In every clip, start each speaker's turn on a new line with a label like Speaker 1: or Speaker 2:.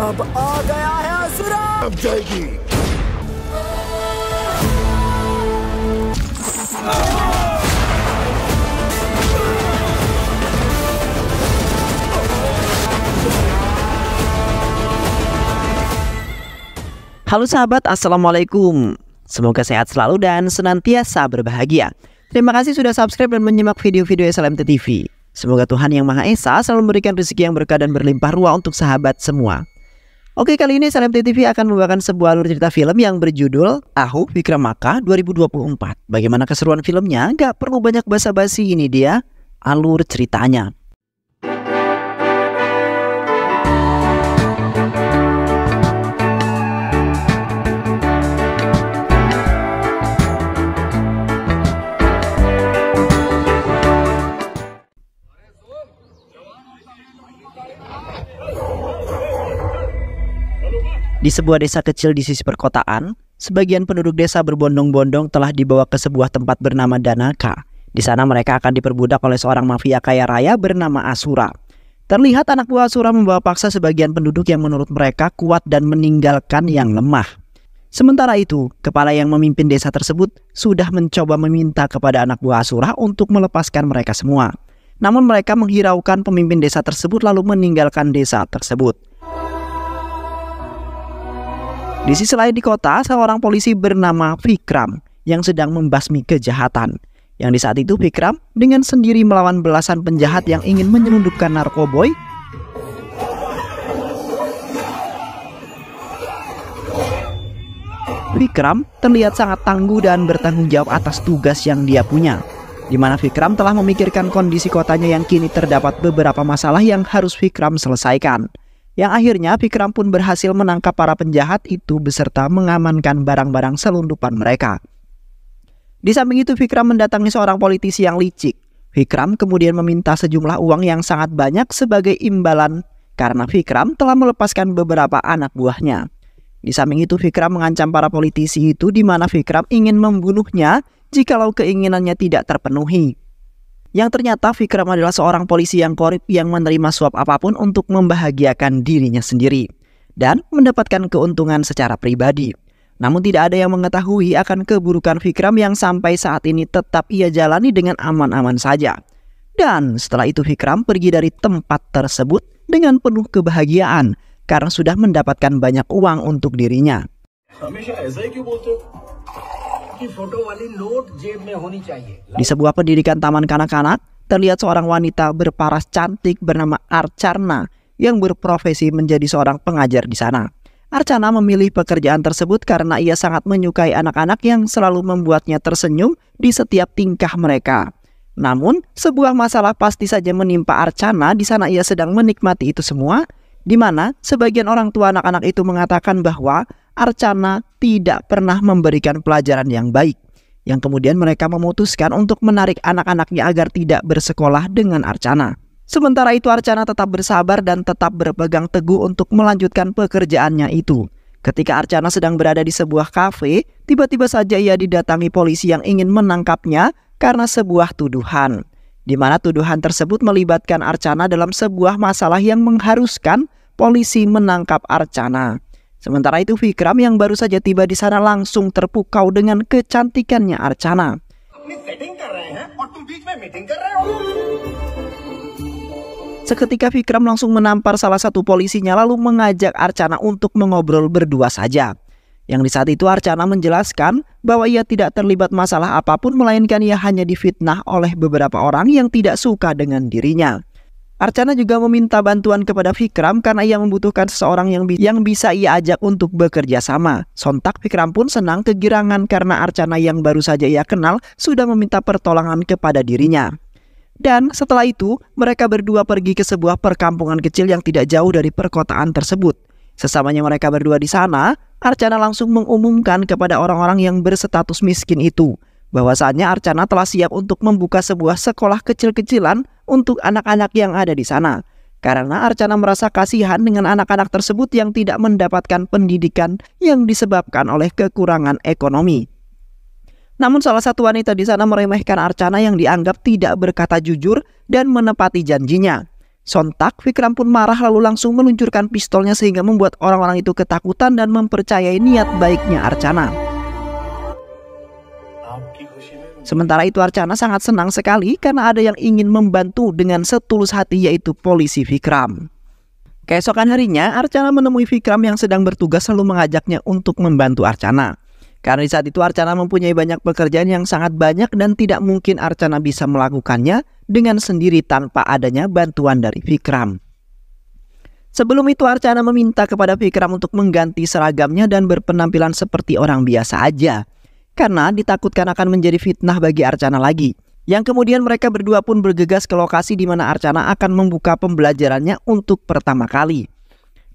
Speaker 1: अब आ गया है असुरा अब जाएगी Halo sahabat, Assalamualaikum. Semoga sehat selalu dan senantiasa berbahagia. Terima kasih sudah subscribe dan menyimak video-video SLMT TV. Semoga Tuhan Yang Maha Esa selalu memberikan rezeki yang berkah dan berlimpah ruah untuk sahabat semua. Oke, kali ini Salem TV akan membawakan sebuah alur cerita film yang berjudul Ahu Vikramaka 2024. Bagaimana keseruan filmnya? Gak perlu banyak basa-basi, ini dia alur ceritanya. Di sebuah desa kecil di sisi perkotaan, sebagian penduduk desa berbondong-bondong telah dibawa ke sebuah tempat bernama Danaka. Di sana mereka akan diperbudak oleh seorang mafia kaya raya bernama Asura. Terlihat anak buah Asura membawa paksa sebagian penduduk yang menurut mereka kuat dan meninggalkan yang lemah. Sementara itu, kepala yang memimpin desa tersebut sudah mencoba meminta kepada anak buah Asura untuk melepaskan mereka semua. Namun mereka menghiraukan pemimpin desa tersebut lalu meninggalkan desa tersebut. Di sisi lain di kota, seorang polisi bernama Vikram yang sedang membasmi kejahatan. Yang di saat itu Vikram dengan sendiri melawan belasan penjahat yang ingin menyelundupkan narkoboy Vikram terlihat sangat tangguh dan bertanggung jawab atas tugas yang dia punya. Di mana Vikram telah memikirkan kondisi kotanya yang kini terdapat beberapa masalah yang harus Vikram selesaikan yang akhirnya Vikram pun berhasil menangkap para penjahat itu beserta mengamankan barang-barang selundupan mereka. Di samping itu Vikram mendatangi seorang politisi yang licik. Vikram kemudian meminta sejumlah uang yang sangat banyak sebagai imbalan karena Vikram telah melepaskan beberapa anak buahnya. Di samping itu Vikram mengancam para politisi itu di mana Vikram ingin membunuhnya jikalau keinginannya tidak terpenuhi yang ternyata Vikram adalah seorang polisi yang korup yang menerima suap apapun untuk membahagiakan dirinya sendiri dan mendapatkan keuntungan secara pribadi. Namun tidak ada yang mengetahui akan keburukan Vikram yang sampai saat ini tetap ia jalani dengan aman-aman saja. Dan setelah itu Vikram pergi dari tempat tersebut dengan penuh kebahagiaan karena sudah mendapatkan banyak uang untuk dirinya. Di sebuah pendidikan taman kanak-kanak, terlihat seorang wanita berparas cantik bernama Arcana yang berprofesi menjadi seorang pengajar di sana. Arcana memilih pekerjaan tersebut karena ia sangat menyukai anak-anak yang selalu membuatnya tersenyum di setiap tingkah mereka. Namun, sebuah masalah pasti saja menimpa Arcana di sana ia sedang menikmati itu semua di mana sebagian orang tua anak-anak itu mengatakan bahwa Arcana tidak pernah memberikan pelajaran yang baik, yang kemudian mereka memutuskan untuk menarik anak-anaknya agar tidak bersekolah dengan Arcana. Sementara itu Arcana tetap bersabar dan tetap berpegang teguh untuk melanjutkan pekerjaannya itu. Ketika Arcana sedang berada di sebuah kafe, tiba-tiba saja ia didatangi polisi yang ingin menangkapnya karena sebuah tuduhan. Di mana tuduhan tersebut melibatkan Arcana dalam sebuah masalah yang mengharuskan polisi menangkap Arcana. Sementara itu Vikram yang baru saja tiba di sana langsung terpukau dengan kecantikannya Arcana. Seketika Vikram langsung menampar salah satu polisinya lalu mengajak Arcana untuk mengobrol berdua saja. Yang di saat itu Arcana menjelaskan bahwa ia tidak terlibat masalah apapun melainkan ia hanya difitnah oleh beberapa orang yang tidak suka dengan dirinya. Arcana juga meminta bantuan kepada Vikram karena ia membutuhkan seseorang yang, bi yang bisa ia ajak untuk bekerja sama. Sontak Vikram pun senang kegirangan karena Arcana yang baru saja ia kenal sudah meminta pertolongan kepada dirinya. Dan setelah itu, mereka berdua pergi ke sebuah perkampungan kecil yang tidak jauh dari perkotaan tersebut. Sesamanya mereka berdua di sana, Arcana langsung mengumumkan kepada orang-orang yang berstatus miskin itu bahwasannya Arcana telah siap untuk membuka sebuah sekolah kecil-kecilan untuk anak-anak yang ada di sana. Karena Arcana merasa kasihan dengan anak-anak tersebut yang tidak mendapatkan pendidikan yang disebabkan oleh kekurangan ekonomi. Namun salah satu wanita di sana meremehkan Arcana yang dianggap tidak berkata jujur dan menepati janjinya. Sontak, Vikram pun marah lalu langsung meluncurkan pistolnya sehingga membuat orang-orang itu ketakutan dan mempercayai niat baiknya Arcana. Sementara itu Arcana sangat senang sekali karena ada yang ingin membantu dengan setulus hati yaitu polisi Vikram. Keesokan harinya, Arcana menemui Vikram yang sedang bertugas lalu mengajaknya untuk membantu Arcana. Karena di saat itu Arcana mempunyai banyak pekerjaan yang sangat banyak dan tidak mungkin Arcana bisa melakukannya dengan sendiri tanpa adanya bantuan dari Vikram. Sebelum itu Arcana meminta kepada Vikram untuk mengganti seragamnya dan berpenampilan seperti orang biasa aja karena ditakutkan akan menjadi fitnah bagi Arcana lagi. Yang kemudian mereka berdua pun bergegas ke lokasi di mana Arcana akan membuka pembelajarannya untuk pertama kali.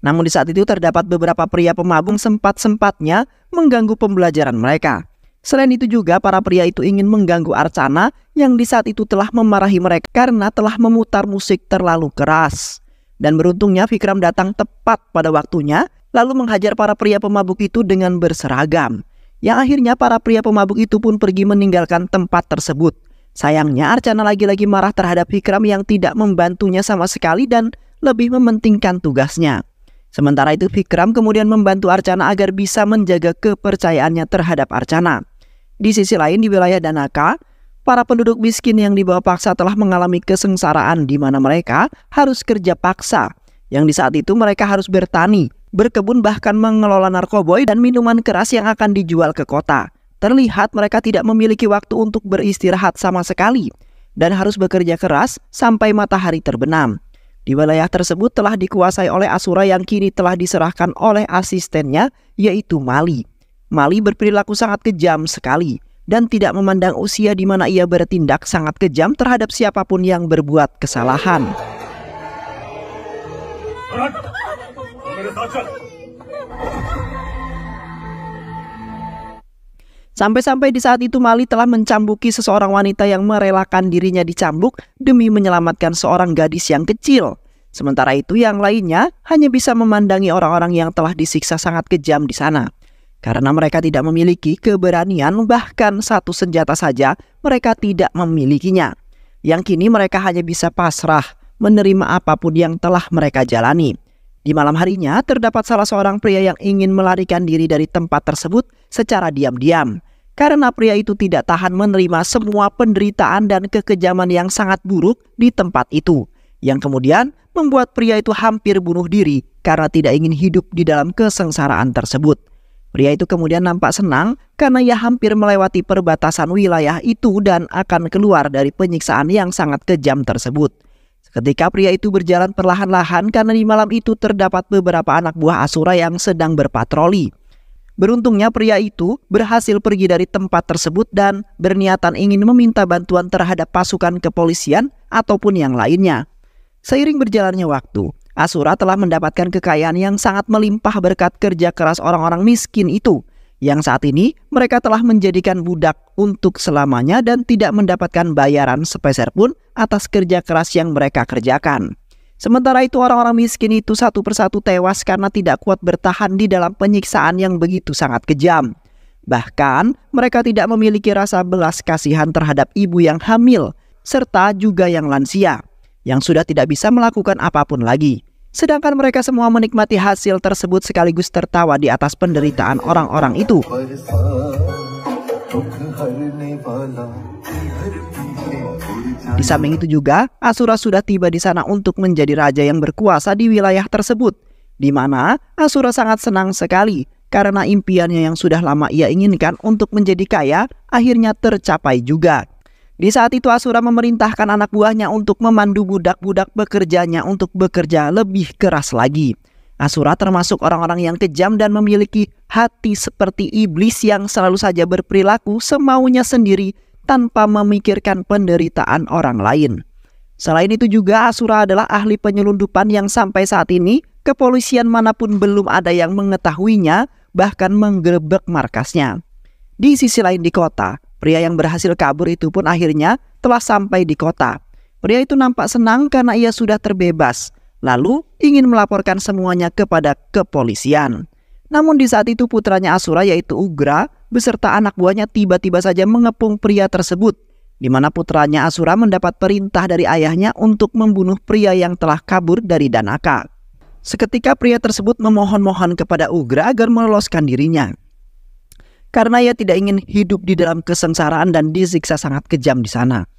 Speaker 1: Namun di saat itu terdapat beberapa pria pemabung sempat-sempatnya mengganggu pembelajaran mereka. Selain itu juga para pria itu ingin mengganggu Arcana yang di saat itu telah memarahi mereka karena telah memutar musik terlalu keras. Dan beruntungnya Vikram datang tepat pada waktunya lalu menghajar para pria pemabuk itu dengan berseragam yang akhirnya para pria pemabuk itu pun pergi meninggalkan tempat tersebut. Sayangnya Arcana lagi-lagi marah terhadap Vikram yang tidak membantunya sama sekali dan lebih mementingkan tugasnya. Sementara itu Vikram kemudian membantu Arcana agar bisa menjaga kepercayaannya terhadap Arcana. Di sisi lain di wilayah Danaka, para penduduk miskin yang dibawa paksa telah mengalami kesengsaraan di mana mereka harus kerja paksa. Yang di saat itu mereka harus bertani, berkebun bahkan mengelola narkoboy dan minuman keras yang akan dijual ke kota. Terlihat mereka tidak memiliki waktu untuk beristirahat sama sekali dan harus bekerja keras sampai matahari terbenam. Di wilayah tersebut telah dikuasai oleh Asura yang kini telah diserahkan oleh asistennya yaitu Mali. Mali berperilaku sangat kejam sekali dan tidak memandang usia di mana ia bertindak sangat kejam terhadap siapapun yang berbuat kesalahan. Sampai-sampai di saat itu Mali telah mencambuki seseorang wanita yang merelakan dirinya dicambuk demi menyelamatkan seorang gadis yang kecil. Sementara itu yang lainnya hanya bisa memandangi orang-orang yang telah disiksa sangat kejam di sana. Karena mereka tidak memiliki keberanian bahkan satu senjata saja mereka tidak memilikinya. Yang kini mereka hanya bisa pasrah menerima apapun yang telah mereka jalani. Di malam harinya, terdapat salah seorang pria yang ingin melarikan diri dari tempat tersebut secara diam-diam. Karena pria itu tidak tahan menerima semua penderitaan dan kekejaman yang sangat buruk di tempat itu. Yang kemudian membuat pria itu hampir bunuh diri karena tidak ingin hidup di dalam kesengsaraan tersebut. Pria itu kemudian nampak senang karena ia hampir melewati perbatasan wilayah itu dan akan keluar dari penyiksaan yang sangat kejam tersebut. Ketika pria itu berjalan perlahan-lahan karena di malam itu terdapat beberapa anak buah Asura yang sedang berpatroli. Beruntungnya pria itu berhasil pergi dari tempat tersebut dan berniatan ingin meminta bantuan terhadap pasukan kepolisian ataupun yang lainnya. Seiring berjalannya waktu, Asura telah mendapatkan kekayaan yang sangat melimpah berkat kerja keras orang-orang miskin itu yang saat ini mereka telah menjadikan budak untuk selamanya dan tidak mendapatkan bayaran sepeser pun atas kerja keras yang mereka kerjakan. Sementara itu orang-orang miskin itu satu persatu tewas karena tidak kuat bertahan di dalam penyiksaan yang begitu sangat kejam. Bahkan mereka tidak memiliki rasa belas kasihan terhadap ibu yang hamil serta juga yang lansia yang sudah tidak bisa melakukan apapun lagi. Sedangkan mereka semua menikmati hasil tersebut sekaligus tertawa di atas penderitaan orang-orang itu. Di samping itu juga, Asura sudah tiba di sana untuk menjadi raja yang berkuasa di wilayah tersebut. Di mana Asura sangat senang sekali karena impiannya yang sudah lama ia inginkan untuk menjadi kaya akhirnya tercapai juga. Di saat itu Asura memerintahkan anak buahnya untuk memandu budak-budak bekerjanya untuk bekerja lebih keras lagi. Asura termasuk orang-orang yang kejam dan memiliki hati seperti iblis yang selalu saja berperilaku semaunya sendiri tanpa memikirkan penderitaan orang lain. Selain itu juga Asura adalah ahli penyelundupan yang sampai saat ini kepolisian manapun belum ada yang mengetahuinya bahkan menggerebek markasnya. Di sisi lain di kota, Pria yang berhasil kabur itu pun akhirnya telah sampai di kota. Pria itu nampak senang karena ia sudah terbebas, lalu ingin melaporkan semuanya kepada kepolisian. Namun di saat itu putranya Asura yaitu Ugra beserta anak buahnya tiba-tiba saja mengepung pria tersebut. Di mana putranya Asura mendapat perintah dari ayahnya untuk membunuh pria yang telah kabur dari Danaka. Seketika pria tersebut memohon-mohon kepada Ugra agar meloloskan dirinya karena ia tidak ingin hidup di dalam kesengsaraan dan disiksa sangat kejam di sana.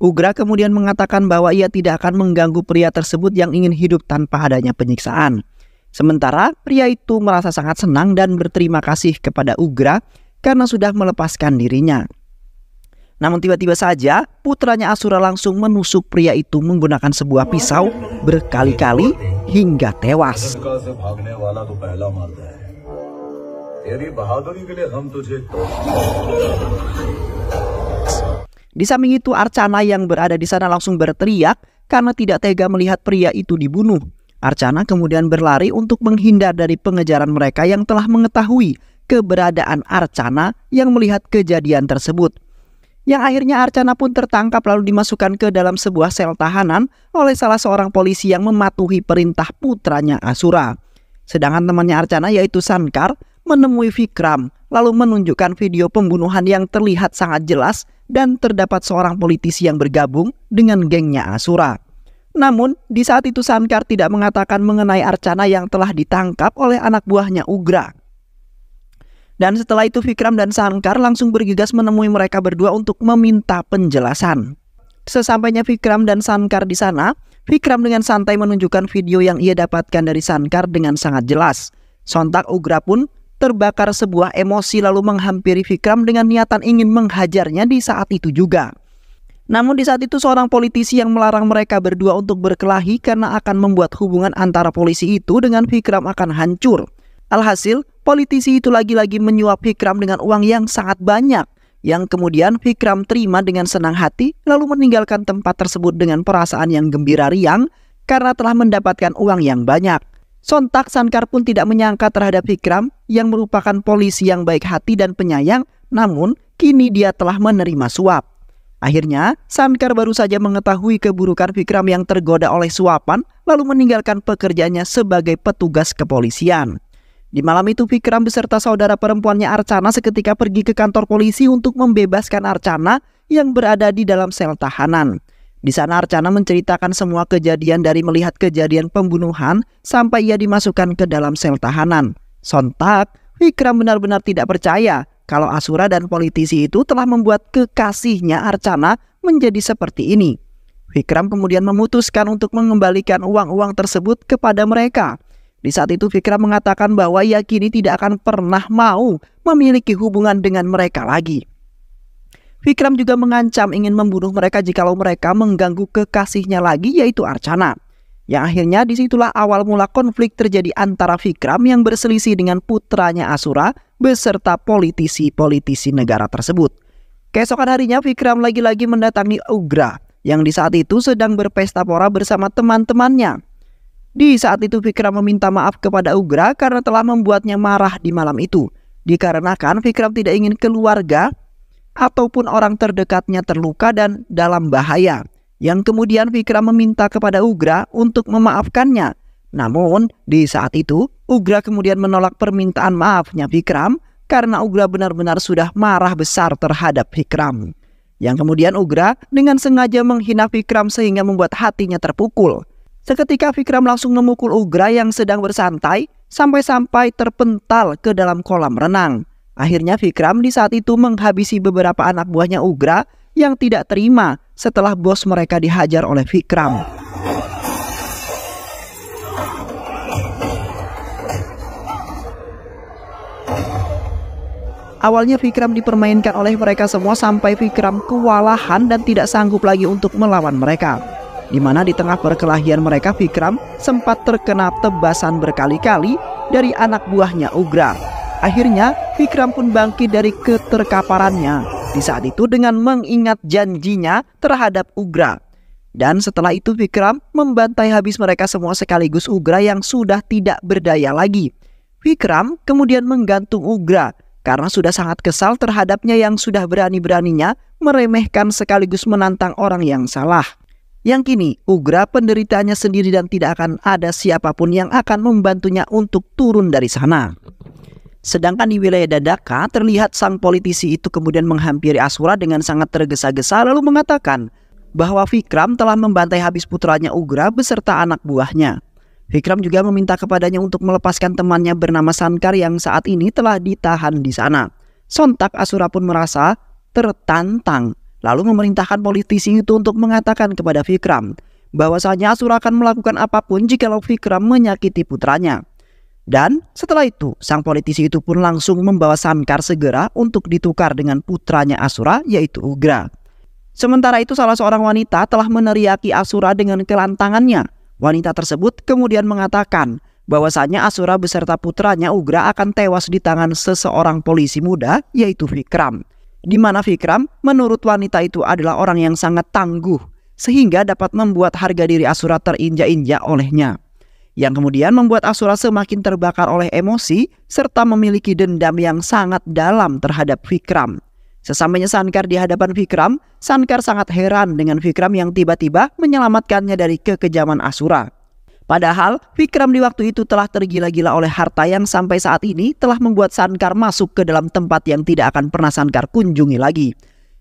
Speaker 1: Ugra kemudian mengatakan bahwa ia tidak akan mengganggu pria tersebut yang ingin hidup tanpa adanya penyiksaan. Sementara pria itu merasa sangat senang dan berterima kasih kepada Ugra karena sudah melepaskan dirinya. Namun tiba-tiba saja putranya Asura langsung menusuk pria itu menggunakan sebuah pisau berkali-kali hingga tewas. तेरी बहादुरी के लिए हम तुझे Di samping itu Arcana yang berada di sana langsung berteriak karena tidak tega melihat pria itu dibunuh. Arcana kemudian berlari untuk menghindar dari pengejaran mereka yang telah mengetahui keberadaan Arcana yang melihat kejadian tersebut. Yang akhirnya Arcana pun tertangkap lalu dimasukkan ke dalam sebuah sel tahanan oleh salah seorang polisi yang mematuhi perintah putranya Asura. Sedangkan temannya Arcana yaitu Sankar menemui Vikram, lalu menunjukkan video pembunuhan yang terlihat sangat jelas dan terdapat seorang politisi yang bergabung dengan gengnya Asura. Namun, di saat itu Sankar tidak mengatakan mengenai Arcana yang telah ditangkap oleh anak buahnya Ugra. Dan setelah itu Vikram dan Sankar langsung bergegas menemui mereka berdua untuk meminta penjelasan. Sesampainya Vikram dan Sankar di sana, Vikram dengan santai menunjukkan video yang ia dapatkan dari Sankar dengan sangat jelas. Sontak Ugra pun Terbakar sebuah emosi lalu menghampiri Vikram dengan niatan ingin menghajarnya di saat itu juga. Namun di saat itu seorang politisi yang melarang mereka berdua untuk berkelahi karena akan membuat hubungan antara polisi itu dengan Vikram akan hancur. Alhasil, politisi itu lagi-lagi menyuap Vikram dengan uang yang sangat banyak yang kemudian Vikram terima dengan senang hati lalu meninggalkan tempat tersebut dengan perasaan yang gembira riang karena telah mendapatkan uang yang banyak. Sontak Sankar pun tidak menyangka terhadap Vikram yang merupakan polisi yang baik hati dan penyayang, namun kini dia telah menerima suap. Akhirnya, Sankar baru saja mengetahui keburukan Vikram yang tergoda oleh suapan lalu meninggalkan pekerjaannya sebagai petugas kepolisian. Di malam itu Vikram beserta saudara perempuannya Arcana seketika pergi ke kantor polisi untuk membebaskan Arcana yang berada di dalam sel tahanan. Di sana Arcana menceritakan semua kejadian dari melihat kejadian pembunuhan sampai ia dimasukkan ke dalam sel tahanan. Sontak, Vikram benar-benar tidak percaya kalau Asura dan politisi itu telah membuat kekasihnya Arcana menjadi seperti ini. Vikram kemudian memutuskan untuk mengembalikan uang-uang tersebut kepada mereka. Di saat itu Vikram mengatakan bahwa ia kini tidak akan pernah mau memiliki hubungan dengan mereka lagi. Vikram juga mengancam ingin membunuh mereka jikalau mereka mengganggu kekasihnya lagi yaitu Arcana. Yang akhirnya disitulah awal mula konflik terjadi antara Vikram yang berselisih dengan putranya Asura beserta politisi-politisi negara tersebut. Keesokan harinya Vikram lagi-lagi mendatangi Ugra yang di saat itu sedang berpesta pora bersama teman-temannya. Di saat itu Vikram meminta maaf kepada Ugra karena telah membuatnya marah di malam itu. Dikarenakan Vikram tidak ingin keluarga ataupun orang terdekatnya terluka dan dalam bahaya. Yang kemudian Vikram meminta kepada Ugra untuk memaafkannya. Namun, di saat itu, Ugra kemudian menolak permintaan maafnya Vikram karena Ugra benar-benar sudah marah besar terhadap Vikram. Yang kemudian Ugra dengan sengaja menghina Vikram sehingga membuat hatinya terpukul. Seketika Vikram langsung memukul Ugra yang sedang bersantai sampai-sampai terpental ke dalam kolam renang. Akhirnya Vikram di saat itu menghabisi beberapa anak buahnya Ugra yang tidak terima setelah bos mereka dihajar oleh Vikram. Awalnya Vikram dipermainkan oleh mereka semua sampai Vikram kewalahan dan tidak sanggup lagi untuk melawan mereka. Di mana di tengah perkelahian mereka Vikram sempat terkena tebasan berkali-kali dari anak buahnya Ugra. Akhirnya, Vikram pun bangkit dari keterkaparannya. Di saat itu dengan mengingat janjinya terhadap Ugra. Dan setelah itu Vikram membantai habis mereka semua sekaligus Ugra yang sudah tidak berdaya lagi. Vikram kemudian menggantung Ugra karena sudah sangat kesal terhadapnya yang sudah berani-beraninya meremehkan sekaligus menantang orang yang salah. Yang kini, Ugra penderitanya sendiri dan tidak akan ada siapapun yang akan membantunya untuk turun dari sana. Sedangkan di wilayah Dadaka, terlihat sang politisi itu kemudian menghampiri Asura dengan sangat tergesa-gesa lalu mengatakan bahwa Vikram telah membantai habis putranya Ugra beserta anak buahnya. Vikram juga meminta kepadanya untuk melepaskan temannya bernama Sankar yang saat ini telah ditahan di sana. Sontak Asura pun merasa tertantang, lalu memerintahkan politisi itu untuk mengatakan kepada Vikram bahwasanya Asura akan melakukan apapun jika Vikram menyakiti putranya. Dan setelah itu, sang politisi itu pun langsung membawa Samkar segera untuk ditukar dengan putranya Asura yaitu Ugra. Sementara itu salah seorang wanita telah meneriaki Asura dengan kelantangannya. Wanita tersebut kemudian mengatakan bahwasanya Asura beserta putranya Ugra akan tewas di tangan seseorang polisi muda yaitu Vikram. Di mana Vikram menurut wanita itu adalah orang yang sangat tangguh sehingga dapat membuat harga diri Asura terinjak-injak olehnya yang kemudian membuat Asura semakin terbakar oleh emosi serta memiliki dendam yang sangat dalam terhadap Vikram. Sesampainya Sankar di hadapan Vikram, Sankar sangat heran dengan Vikram yang tiba-tiba menyelamatkannya dari kekejaman Asura. Padahal Vikram di waktu itu telah tergila-gila oleh harta yang sampai saat ini telah membuat Sankar masuk ke dalam tempat yang tidak akan pernah Sankar kunjungi lagi.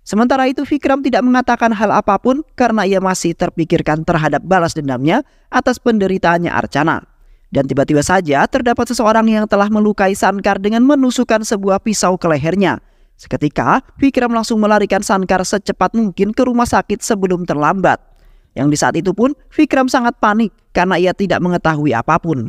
Speaker 1: Sementara itu Vikram tidak mengatakan hal apapun karena ia masih terpikirkan terhadap balas dendamnya atas penderitaannya Arcana. Dan tiba-tiba saja terdapat seseorang yang telah melukai Sankar dengan menusukkan sebuah pisau ke lehernya. Seketika, Vikram langsung melarikan Sankar secepat mungkin ke rumah sakit sebelum terlambat. Yang di saat itu pun, Vikram sangat panik karena ia tidak mengetahui apapun.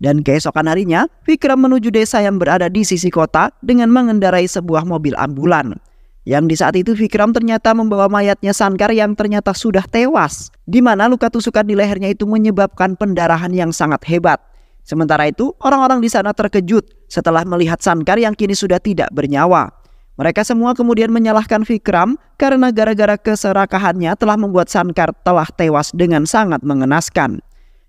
Speaker 1: Dan keesokan harinya, Vikram menuju desa yang berada di sisi kota dengan mengendarai sebuah mobil ambulan. Yang di saat itu Vikram ternyata membawa mayatnya Sankar yang ternyata sudah tewas, di mana luka tusukan di lehernya itu menyebabkan pendarahan yang sangat hebat. Sementara itu, orang-orang di sana terkejut setelah melihat Sankar yang kini sudah tidak bernyawa. Mereka semua kemudian menyalahkan Vikram karena gara-gara keserakahannya telah membuat Sankar telah tewas dengan sangat mengenaskan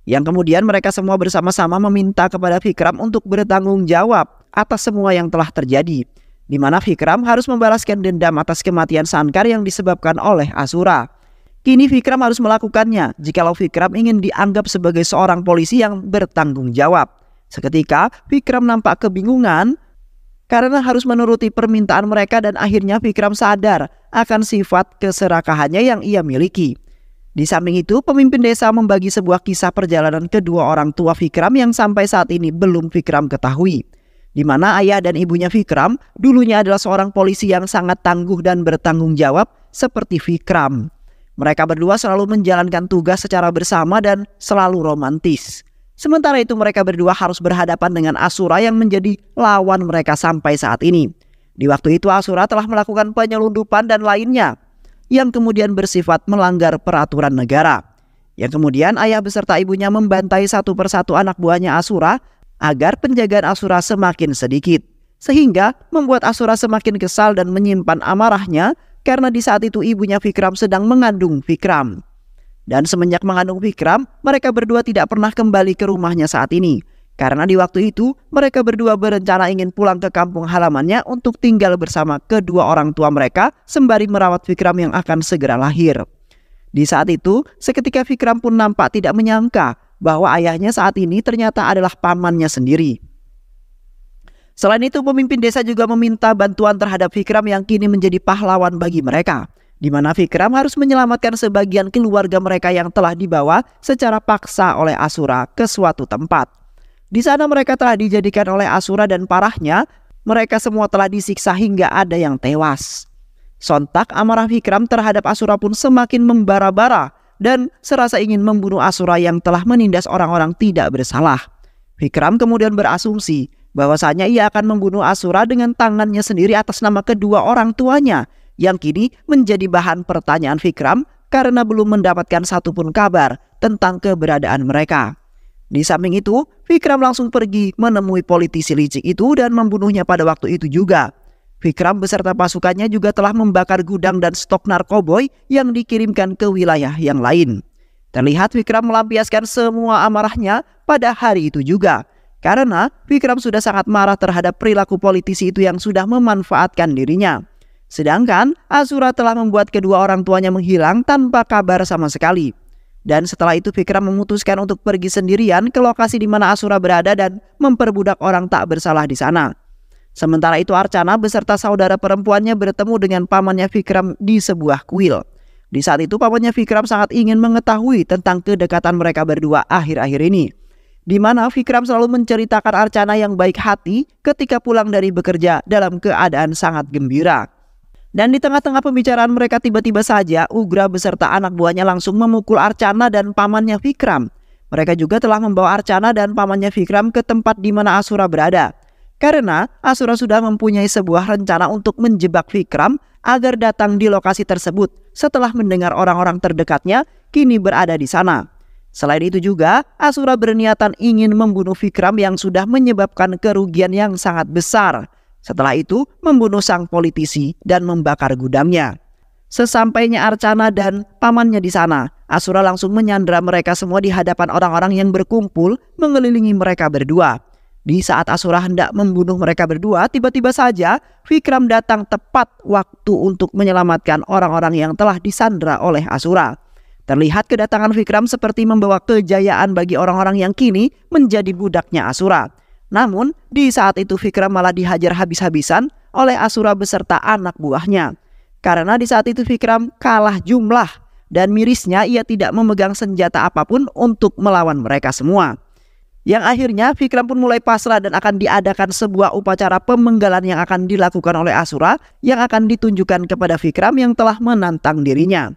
Speaker 1: yang kemudian mereka semua bersama-sama meminta kepada Fikram untuk bertanggung jawab atas semua yang telah terjadi, di mana Fikram harus membalaskan dendam atas kematian Sankar yang disebabkan oleh Asura. Kini Fikram harus melakukannya jikalau Fikram ingin dianggap sebagai seorang polisi yang bertanggung jawab. Seketika Fikram nampak kebingungan karena harus menuruti permintaan mereka dan akhirnya Fikram sadar akan sifat keserakahannya yang ia miliki. Di samping itu, pemimpin desa membagi sebuah kisah perjalanan kedua orang tua Vikram yang sampai saat ini belum Vikram ketahui. Di mana ayah dan ibunya Vikram dulunya adalah seorang polisi yang sangat tangguh dan bertanggung jawab seperti Vikram. Mereka berdua selalu menjalankan tugas secara bersama dan selalu romantis. Sementara itu mereka berdua harus berhadapan dengan Asura yang menjadi lawan mereka sampai saat ini. Di waktu itu Asura telah melakukan penyelundupan dan lainnya yang kemudian bersifat melanggar peraturan negara. Yang kemudian ayah beserta ibunya membantai satu persatu anak buahnya Asura agar penjagaan Asura semakin sedikit. Sehingga membuat Asura semakin kesal dan menyimpan amarahnya karena di saat itu ibunya Vikram sedang mengandung Vikram. Dan semenjak mengandung Vikram, mereka berdua tidak pernah kembali ke rumahnya saat ini. Karena di waktu itu, mereka berdua berencana ingin pulang ke kampung halamannya untuk tinggal bersama kedua orang tua mereka sembari merawat Vikram yang akan segera lahir. Di saat itu, seketika Vikram pun nampak tidak menyangka bahwa ayahnya saat ini ternyata adalah pamannya sendiri. Selain itu, pemimpin desa juga meminta bantuan terhadap Vikram yang kini menjadi pahlawan bagi mereka, di mana Vikram harus menyelamatkan sebagian keluarga mereka yang telah dibawa secara paksa oleh Asura ke suatu tempat. Di sana mereka telah dijadikan oleh Asura dan parahnya, mereka semua telah disiksa hingga ada yang tewas. Sontak amarah Vikram terhadap Asura pun semakin membara-bara dan serasa ingin membunuh Asura yang telah menindas orang-orang tidak bersalah. Vikram kemudian berasumsi bahwasanya ia akan membunuh Asura dengan tangannya sendiri atas nama kedua orang tuanya yang kini menjadi bahan pertanyaan Vikram karena belum mendapatkan satupun kabar tentang keberadaan mereka. Di samping itu, Vikram langsung pergi menemui politisi licik itu dan membunuhnya pada waktu itu juga. Vikram beserta pasukannya juga telah membakar gudang dan stok narkoboy yang dikirimkan ke wilayah yang lain. Terlihat Vikram melampiaskan semua amarahnya pada hari itu juga. Karena Vikram sudah sangat marah terhadap perilaku politisi itu yang sudah memanfaatkan dirinya. Sedangkan Azura telah membuat kedua orang tuanya menghilang tanpa kabar sama sekali. Dan setelah itu Vikram memutuskan untuk pergi sendirian ke lokasi di mana Asura berada dan memperbudak orang tak bersalah di sana. Sementara itu Arcana beserta saudara perempuannya bertemu dengan pamannya Vikram di sebuah kuil. Di saat itu pamannya Vikram sangat ingin mengetahui tentang kedekatan mereka berdua akhir-akhir ini. Di mana Vikram selalu menceritakan Arcana yang baik hati ketika pulang dari bekerja dalam keadaan sangat gembira. Dan di tengah-tengah pembicaraan mereka tiba-tiba saja Ugra beserta anak buahnya langsung memukul Arcana dan pamannya Vikram. Mereka juga telah membawa Arcana dan pamannya Vikram ke tempat di mana Asura berada. Karena Asura sudah mempunyai sebuah rencana untuk menjebak Vikram agar datang di lokasi tersebut setelah mendengar orang-orang terdekatnya kini berada di sana. Selain itu juga, Asura berniatan ingin membunuh Vikram yang sudah menyebabkan kerugian yang sangat besar. Setelah itu membunuh sang politisi dan membakar gudangnya. Sesampainya Arcana dan pamannya di sana, Asura langsung menyandra mereka semua di hadapan orang-orang yang berkumpul mengelilingi mereka berdua. Di saat Asura hendak membunuh mereka berdua, tiba-tiba saja Vikram datang tepat waktu untuk menyelamatkan orang-orang yang telah disandra oleh Asura. Terlihat kedatangan Vikram seperti membawa kejayaan bagi orang-orang yang kini menjadi budaknya Asura. Namun, di saat itu Vikram malah dihajar habis-habisan oleh Asura beserta anak buahnya. Karena di saat itu Vikram kalah jumlah dan mirisnya ia tidak memegang senjata apapun untuk melawan mereka semua. Yang akhirnya Vikram pun mulai pasrah dan akan diadakan sebuah upacara pemenggalan yang akan dilakukan oleh Asura yang akan ditunjukkan kepada Vikram yang telah menantang dirinya.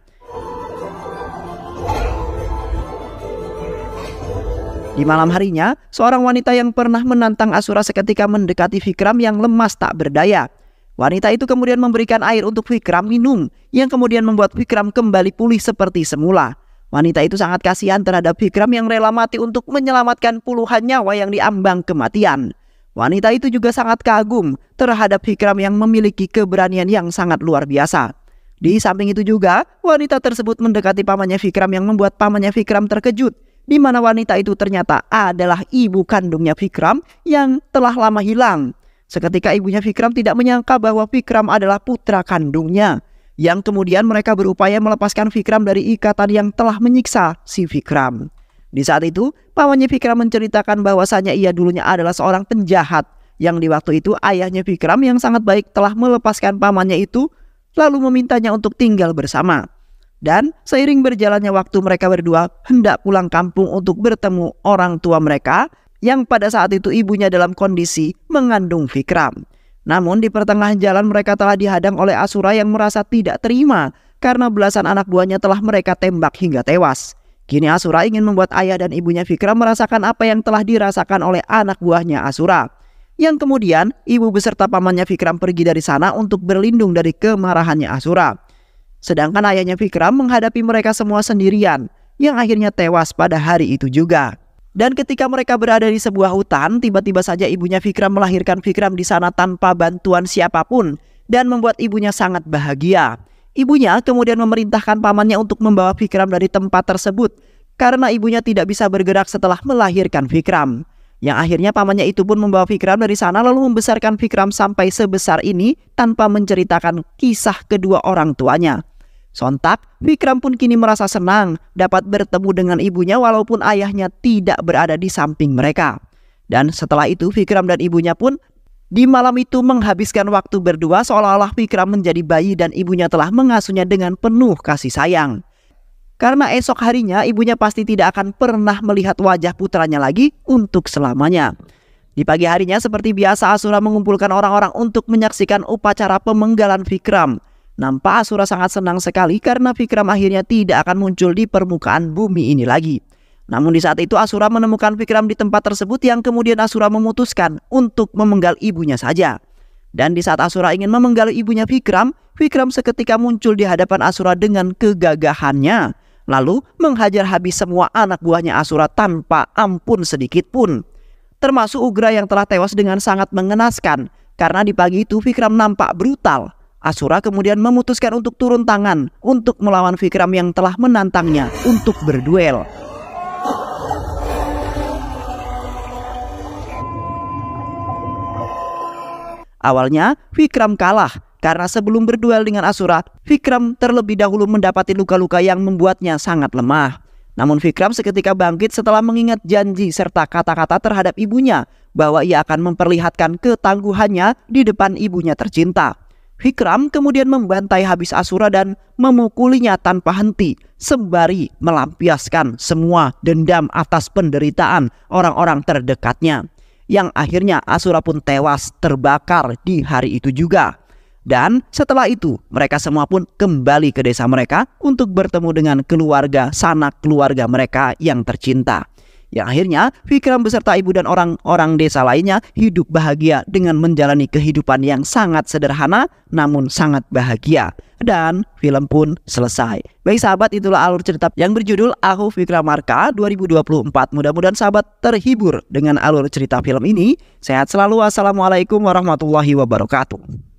Speaker 1: Di malam harinya, seorang wanita yang pernah menantang Asura seketika mendekati Vikram yang lemas tak berdaya. Wanita itu kemudian memberikan air untuk Vikram minum, yang kemudian membuat Vikram kembali pulih seperti semula. Wanita itu sangat kasihan terhadap Vikram yang rela mati untuk menyelamatkan puluhan nyawa yang diambang kematian. Wanita itu juga sangat kagum terhadap Vikram yang memiliki keberanian yang sangat luar biasa. Di samping itu juga, wanita tersebut mendekati pamannya Vikram yang membuat pamannya Vikram terkejut di mana wanita itu ternyata adalah ibu kandungnya Vikram yang telah lama hilang. Seketika ibunya Vikram tidak menyangka bahwa Vikram adalah putra kandungnya. Yang kemudian mereka berupaya melepaskan Vikram dari ikatan yang telah menyiksa si Vikram. Di saat itu, pamannya Vikram menceritakan bahwasanya ia dulunya adalah seorang penjahat yang di waktu itu ayahnya Vikram yang sangat baik telah melepaskan pamannya itu lalu memintanya untuk tinggal bersama. Dan seiring berjalannya waktu mereka berdua hendak pulang kampung untuk bertemu orang tua mereka yang pada saat itu ibunya dalam kondisi mengandung Vikram. Namun di pertengahan jalan mereka telah dihadang oleh Asura yang merasa tidak terima karena belasan anak buahnya telah mereka tembak hingga tewas. Kini Asura ingin membuat ayah dan ibunya Vikram merasakan apa yang telah dirasakan oleh anak buahnya Asura. Yang kemudian ibu beserta pamannya Vikram pergi dari sana untuk berlindung dari kemarahannya Asura. Sedangkan ayahnya Vikram menghadapi mereka semua sendirian yang akhirnya tewas pada hari itu juga. Dan ketika mereka berada di sebuah hutan, tiba-tiba saja ibunya Vikram melahirkan Vikram di sana tanpa bantuan siapapun dan membuat ibunya sangat bahagia. Ibunya kemudian memerintahkan pamannya untuk membawa Vikram dari tempat tersebut karena ibunya tidak bisa bergerak setelah melahirkan Vikram. Yang akhirnya pamannya itu pun membawa Vikram dari sana lalu membesarkan Vikram sampai sebesar ini tanpa menceritakan kisah kedua orang tuanya. Sontak, Vikram pun kini merasa senang dapat bertemu dengan ibunya walaupun ayahnya tidak berada di samping mereka. Dan setelah itu Vikram dan ibunya pun di malam itu menghabiskan waktu berdua seolah-olah Vikram menjadi bayi dan ibunya telah mengasuhnya dengan penuh kasih sayang. Karena esok harinya ibunya pasti tidak akan pernah melihat wajah putranya lagi untuk selamanya. Di pagi harinya seperti biasa Asura mengumpulkan orang-orang untuk menyaksikan upacara pemenggalan Vikram. Nampak Asura sangat senang sekali karena Vikram akhirnya tidak akan muncul di permukaan bumi ini lagi. Namun di saat itu Asura menemukan Vikram di tempat tersebut yang kemudian Asura memutuskan untuk memenggal ibunya saja. Dan di saat Asura ingin memenggal ibunya Vikram, Vikram seketika muncul di hadapan Asura dengan kegagahannya. Lalu menghajar habis semua anak buahnya Asura tanpa ampun sedikit pun. Termasuk Ugra yang telah tewas dengan sangat mengenaskan karena di pagi itu Vikram nampak brutal Asura kemudian memutuskan untuk turun tangan untuk melawan Vikram yang telah menantangnya untuk berduel. Awalnya, Vikram kalah karena sebelum berduel dengan Asura, Vikram terlebih dahulu mendapati luka-luka yang membuatnya sangat lemah. Namun Vikram seketika bangkit setelah mengingat janji serta kata-kata terhadap ibunya bahwa ia akan memperlihatkan ketangguhannya di depan ibunya tercinta. Hikram kemudian membantai habis Asura dan memukulinya tanpa henti sembari melampiaskan semua dendam atas penderitaan orang-orang terdekatnya yang akhirnya Asura pun tewas terbakar di hari itu juga. Dan setelah itu mereka semua pun kembali ke desa mereka untuk bertemu dengan keluarga sanak keluarga mereka yang tercinta. Yang akhirnya Vikram beserta ibu dan orang-orang desa lainnya hidup bahagia dengan menjalani kehidupan yang sangat sederhana namun sangat bahagia. Dan film pun selesai. Baik sahabat, itulah alur cerita yang berjudul Aku Vikram Marka 2024. Mudah-mudahan sahabat terhibur dengan alur cerita film ini. Sehat selalu. assalamualaikum warahmatullahi wabarakatuh.